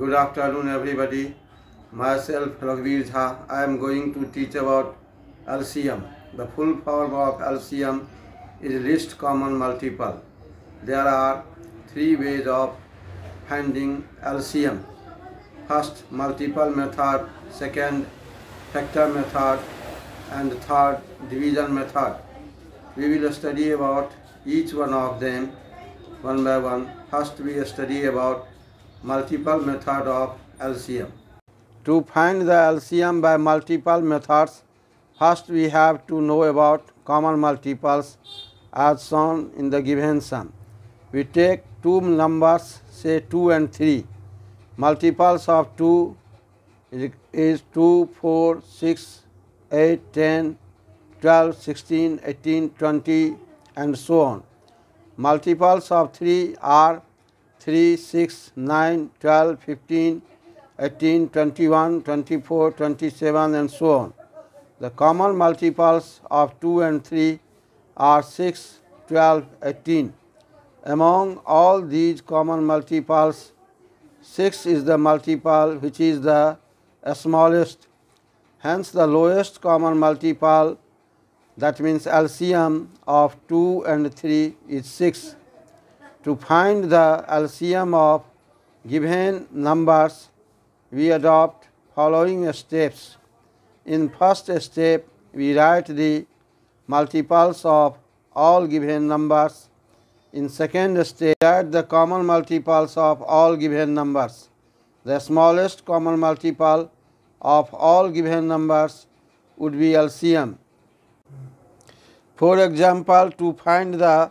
Good afternoon everybody. Myself Raghuveer Jha. I am going to teach about LCM. The full form of LCM is least common multiple. There are three ways of finding LCM. First multiple method, second factor method and third division method. We will study about each one of them one by one. First we study about multiple method of LCM. To find the LCM by multiple methods, first we have to know about common multiples as shown in the given sum. We take two numbers say 2 and 3. Multiples of 2 is 2, 4, 6, 8, 10, 12, 16, 18, 20 and so on. Multiples of 3 are 3, 6, 9, 12, 15, 18, 21, 24, 27 and so on. The common multiples of 2 and 3 are 6, 12, 18. Among all these common multiples, 6 is the multiple which is the smallest. Hence, the lowest common multiple that means LCM of 2 and 3 is 6 to find the LCM of given numbers, we adopt following steps. In first step, we write the multiples of all given numbers. In second step, write the common multiples of all given numbers. The smallest common multiple of all given numbers would be LCM. For example, to find the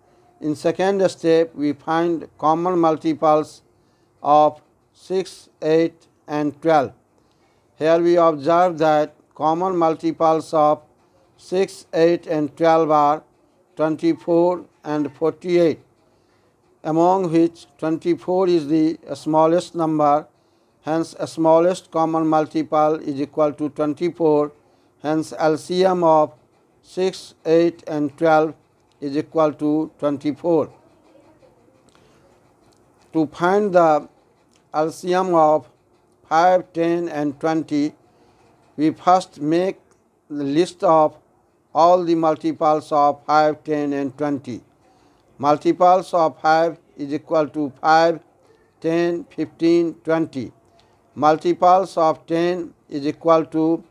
In second step, we find common multiples of 6, 8 and 12. Here we observe that common multiples of 6, 8 and 12 are 24 and 48, among which 24 is the smallest number, hence smallest common multiple is equal to 24, hence LCM of 6, 8 and 12 is equal to 24. To find the LCM of 5, 10 and 20, we first make the list of all the multiples of 5, 10 and 20. Multiples of 5 is equal to 5, 10, 15, 20. Multiples of 10 is equal to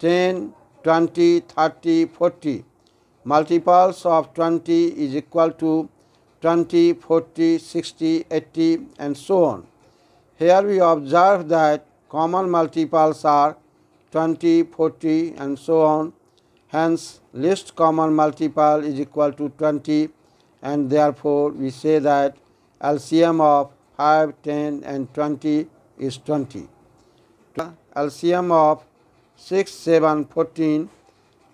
10, 20, 30, 40 multiples of 20 is equal to 20, 40, 60, 80 and so on. Here we observe that common multiples are 20, 40 and so on. Hence, least common multiple is equal to 20 and therefore, we say that LCM of 5, 10 and 20 is 20. LCM of 6, 7, 14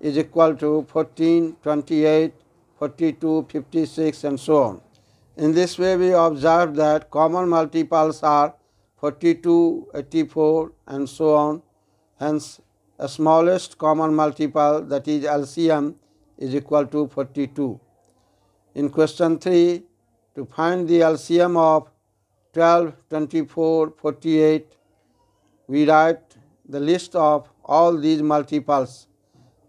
is equal to 14, 28, 42, 56 and so on. In this way we observe that common multiples are 42, 84 and so on. Hence a smallest common multiple that is LCM is equal to 42. In question 3 to find the LCM of 12, 24, 48 we write the list of all these multiples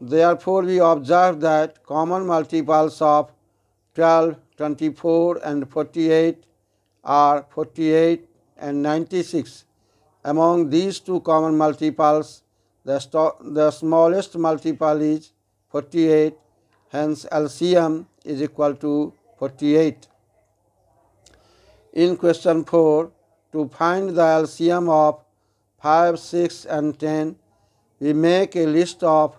Therefore, we observe that common multiples of 12, 24 and 48 are 48 and 96. Among these two common multiples, the, the smallest multiple is 48, hence LCM is equal to 48. In question 4, to find the LCM of 5, 6 and 10, we make a list of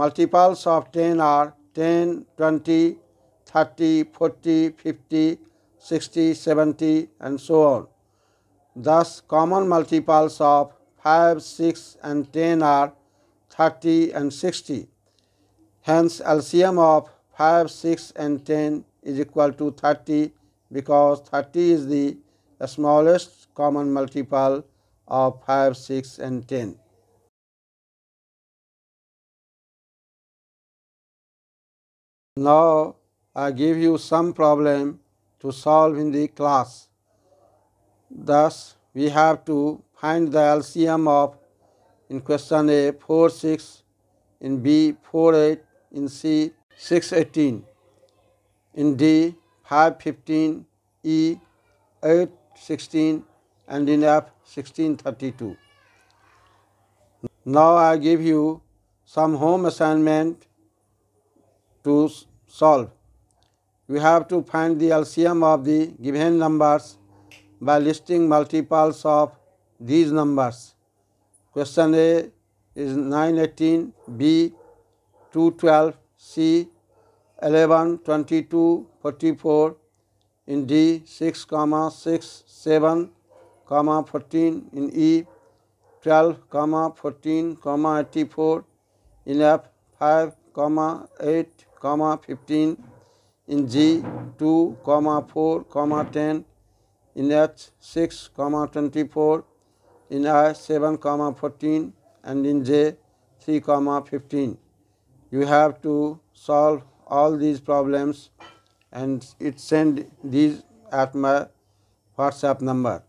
multiples of 10 are 10, 20, 30, 40, 50, 60, 70 and so on. Thus common multiples of 5, 6 and 10 are 30 and 60. Hence LCM of 5, 6 and 10 is equal to 30 because 30 is the smallest common multiple of 5, 6 and 10. Now I give you some problem to solve in the class. Thus we have to find the LCM of in question A four six, in B four eight, in C 618, in D 515, E 816 and in F 1632. Now I give you some home assignment to solve. We have to find the LCM of the given numbers by listing multiples of these numbers. Question A is 918, B 212, C 11, 22, 44, in D 6, comma 6, 7, comma 14, in E 12, comma 14, comma 84, in F 5, comma 8, comma 15 in G 2 comma 4 comma 10 in H 6 comma 24 in I 7 comma 14 and in J 3 comma 15 you have to solve all these problems and it send these at my whatsapp number